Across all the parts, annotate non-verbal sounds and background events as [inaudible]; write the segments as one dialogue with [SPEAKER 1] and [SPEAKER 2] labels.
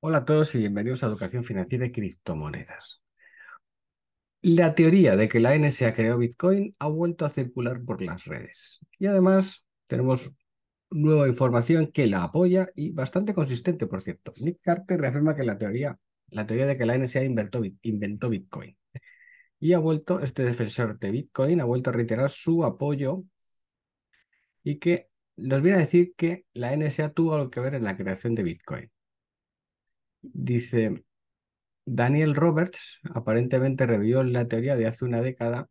[SPEAKER 1] Hola a todos y bienvenidos a Educación Financiera y Criptomonedas. La teoría de que la NSA creó Bitcoin ha vuelto a circular por las redes. Y además tenemos nueva información que la apoya y bastante consistente, por cierto. Nick Carter reafirma que la teoría, la teoría de que la NSA inventó, inventó Bitcoin. Y ha vuelto, este defensor de Bitcoin ha vuelto a reiterar su apoyo y que nos viene a decir que la NSA tuvo algo que ver en la creación de Bitcoin. Dice, Daniel Roberts aparentemente revió la teoría de hace una década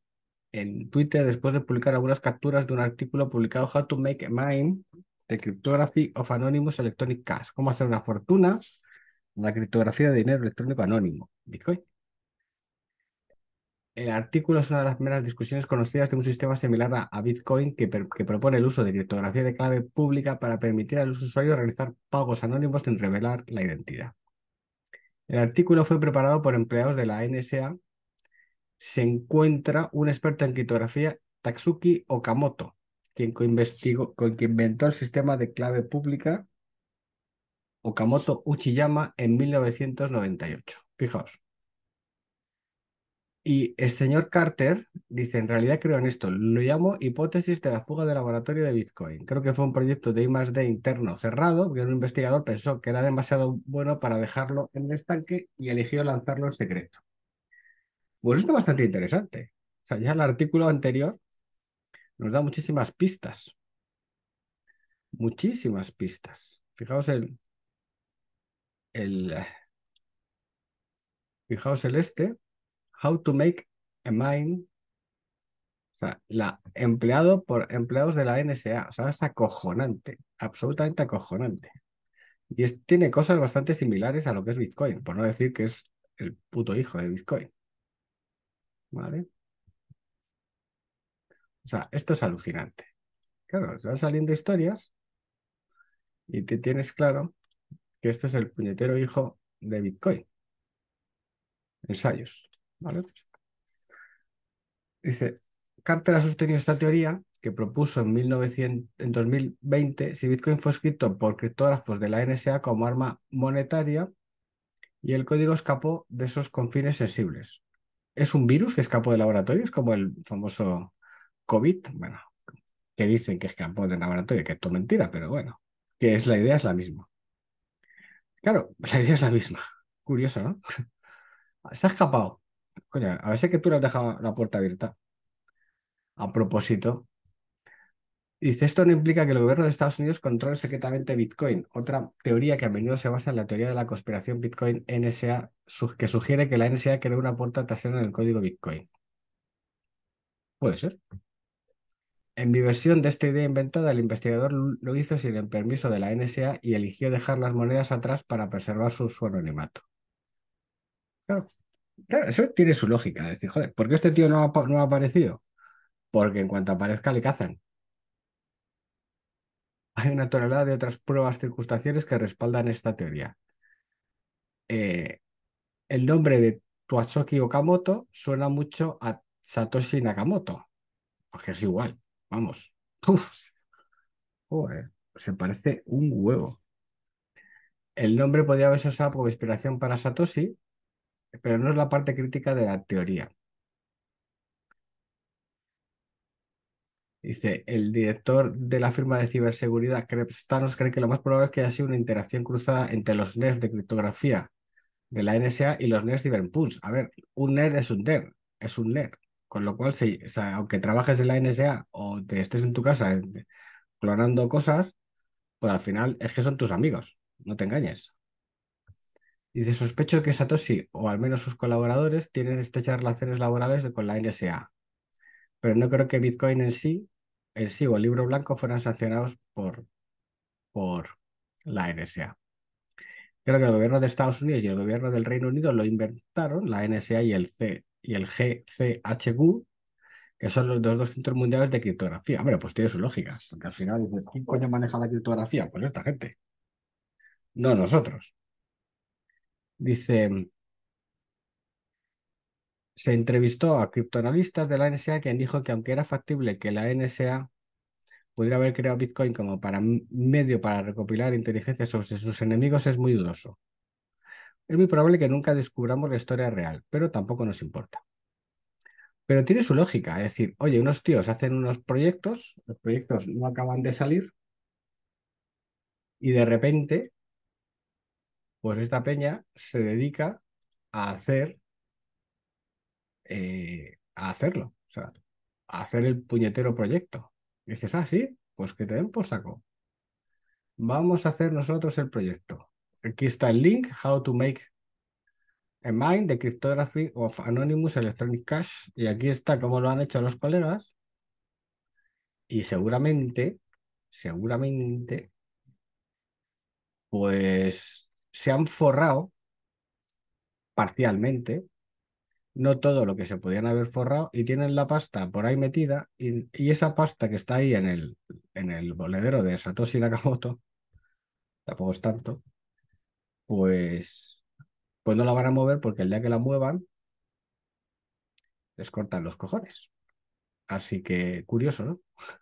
[SPEAKER 1] en Twitter después de publicar algunas capturas de un artículo publicado How to Make a Mine, The Cryptography of Anonymous Electronic Cash, cómo hacer una fortuna, la criptografía de dinero electrónico anónimo, Bitcoin. El artículo es una de las primeras discusiones conocidas de un sistema similar a, Bitcoin que, que, propone el uso de criptografía de clave pública para permitir a los usuarios realizar pagos anónimos sin revelar la identidad. El artículo fue preparado por empleados de la NSA. Se encuentra un experto en criptografía, Tatsuki Okamoto, quien inventó el sistema de clave pública Okamoto Uchiyama en 1998. Fijaos. Y el señor Carter dice, en realidad creo en esto, lo llamo hipótesis de la fuga de laboratorio de Bitcoin. Creo que fue un proyecto de I+.D. interno cerrado, que un investigador pensó que era demasiado bueno para dejarlo en el estanque y eligió lanzarlo en secreto. Pues esto es bastante interesante. O sea, ya el artículo anterior nos da muchísimas pistas. Muchísimas pistas. Fijaos el fijaos el este, How to make a mine. O sea, la, empleado por empleados de la NSA. O sea, es acojonante, absolutamente acojonante. Y tiene cosas bastante similares a lo que es Bitcoin, por no decir que es el puto hijo de Bitcoin. ¿Vale? O sea, esto es alucinante. Claro, se van saliendo historias y te tienes claro que este es el puñetero hijo de Bitcoin. Ensayos. Dice, Carter ha sostenido esta teoría que propuso en, 1900, en 2020 si Bitcoin fue escrito por criptógrafos de la NSA como arma monetaria y el código escapó de esos confines sensibles. ¿Es un virus que escapó de laboratorios como el famoso COVID? Bueno, que dicen que escapó de laboratorio, que es mentira, pero bueno, que es la idea es la misma. Claro, [laughs] la idea es la misma. Curioso, ¿no? [laughs] Se ha escapado. Coño, a ver si que tú le has dejado la puerta abierta. A propósito. Dice, esto no implica que el gobierno de Estados Unidos controle secretamente Bitcoin. Otra teoría que a menudo se basa en la teoría de la conspiración Bitcoin NSA, que sugiere que la NSA creó una puerta trasera en el código Bitcoin. Puede ser. En mi versión de esta idea inventada, el investigador lo hizo sin el permiso de la NSA y eligió dejar las monedas atrás para preservar su, su anonimato. Claro. Claro, eso tiene su lógica. Es decir, joder, ¿por qué este tío no ha, aparecido? Porque en cuanto aparezca le cazan. Hay una tonelada de otras pruebas circunstanciales que respaldan esta teoría. Eh, el nombre de Tuatsoki Okamoto suena mucho a Satoshi Nakamoto. Porque es igual, vamos. [laughs] se parece un huevo. El nombre podría haberse usado como inspiración para Satoshi, pero no es la parte crítica de la teoría. Dice, el director de la firma de ciberseguridad, Thanos, cree que lo más probable es que haya sido una interacción cruzada entre los NERs de criptografía de la NSA y los de Cyberpunks. A ver, un nerd es un NER, es un NER. Con lo cual, si, aunque trabajes en la NSA o te estés en tu casa eh, clonando cosas, pues al final es que son tus amigos, no te engañes. Dice, sospecho que Satoshi, o al menos sus colaboradores, tienen estrechas relaciones laborales con la NSA. Pero no creo que Bitcoin en sí, el sí o el libro blanco fueran sancionados por, por la NSA. Creo que el gobierno de Estados Unidos y el gobierno del Reino Unido lo inventaron, la NSA y el, C, y el GCHQ, que son los dos, centros mundiales de criptografía. Bueno, pues tiene su lógica, al final, ¿quién coño maneja la criptografía? Pues esta gente. No nosotros. Dice, se entrevistó a criptoanalistas de la NSA quien dijo que aunque era factible que la NSA pudiera haber creado Bitcoin como para medio para recopilar inteligencia sobre sus enemigos es muy dudoso. Es muy probable que nunca descubramos la historia real, pero tampoco nos importa. Pero tiene su lógica, es decir, oye, unos tíos hacen unos proyectos, los proyectos no acaban de salir y de repente pues esta peña se dedica a hacer, eh, a hacerlo, o sea, a hacer el puñetero proyecto. dices, ah, sí, pues que te den por saco. Vamos a hacer nosotros el proyecto. Aquí está el link, how to make a mind the cryptography of anonymous electronic cash. Y aquí está cómo lo han hecho los colegas. Y seguramente, seguramente, pues se han forrado parcialmente, no todo lo que se podían haber forrado, y tienen la pasta por ahí metida, y, esa pasta que está ahí en el, en el boledero de Satoshi Nakamoto, [laughs] tampoco es tanto, pues, pues no la van a mover porque el día que la muevan, les cortan los cojones. Así que curioso, ¿no? [laughs]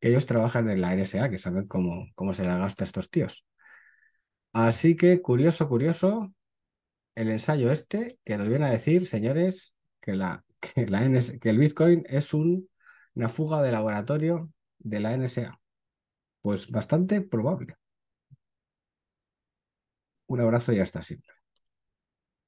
[SPEAKER 1] que ellos trabajan en la NSA, que saben cómo, cómo se la gasta estos tíos. Así que, curioso, curioso, el ensayo este que nos viene a decir, señores, que, la, [laughs] que, el Bitcoin es una fuga de laboratorio de la NSA. Pues bastante probable. Un abrazo y hasta siempre.